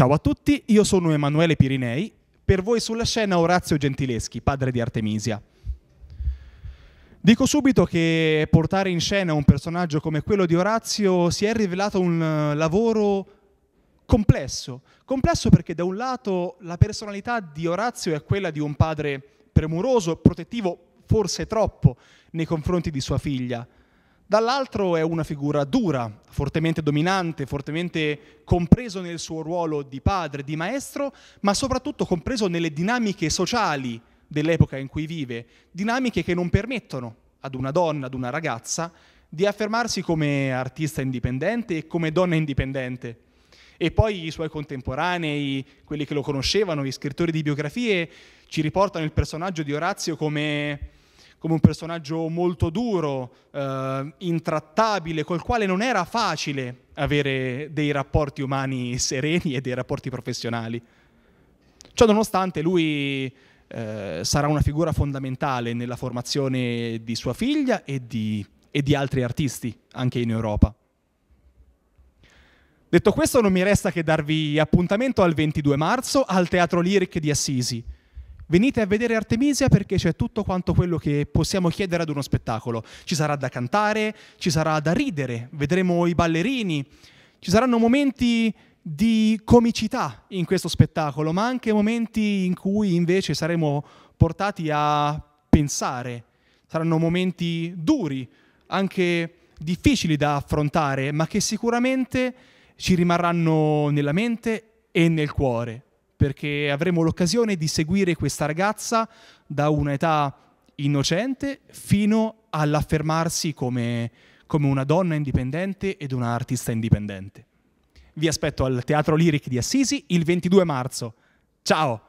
Ciao a tutti, io sono Emanuele Pirinei, per voi sulla scena Orazio Gentileschi, padre di Artemisia. Dico subito che portare in scena un personaggio come quello di Orazio si è rivelato un eh, lavoro complesso, complesso perché da un lato la personalità di Orazio è quella di un padre premuroso, protettivo, forse troppo, nei confronti di sua figlia, dall'altro è una figura dura, fortemente dominante, fortemente compreso nel suo ruolo di padre, di maestro, ma soprattutto compreso nelle dinamiche sociali dell'epoca in cui vive, dinamiche che non permettono ad una donna, ad una ragazza, di affermarsi come artista indipendente e come donna indipendente. E poi i suoi contemporanei, quelli che lo conoscevano, gli scrittori di biografie, ci riportano il personaggio di Orazio come come un personaggio molto duro, eh, intrattabile, col quale non era facile avere dei rapporti umani sereni e dei rapporti professionali. Ciò nonostante lui eh, sarà una figura fondamentale nella formazione di sua figlia e di, e di altri artisti, anche in Europa. Detto questo, non mi resta che darvi appuntamento al 22 marzo al Teatro Lyric di Assisi Venite a vedere Artemisia perché c'è tutto quanto quello che possiamo chiedere ad uno spettacolo. Ci sarà da cantare, ci sarà da ridere, vedremo i ballerini, ci saranno momenti di comicità in questo spettacolo, ma anche momenti in cui invece saremo portati a pensare. Saranno momenti duri, anche difficili da affrontare, ma che sicuramente ci rimarranno nella mente e nel cuore perché avremo l'occasione di seguire questa ragazza da un'età innocente fino all'affermarsi come, come una donna indipendente ed una artista indipendente. Vi aspetto al Teatro Lyric di Assisi il 22 marzo. Ciao!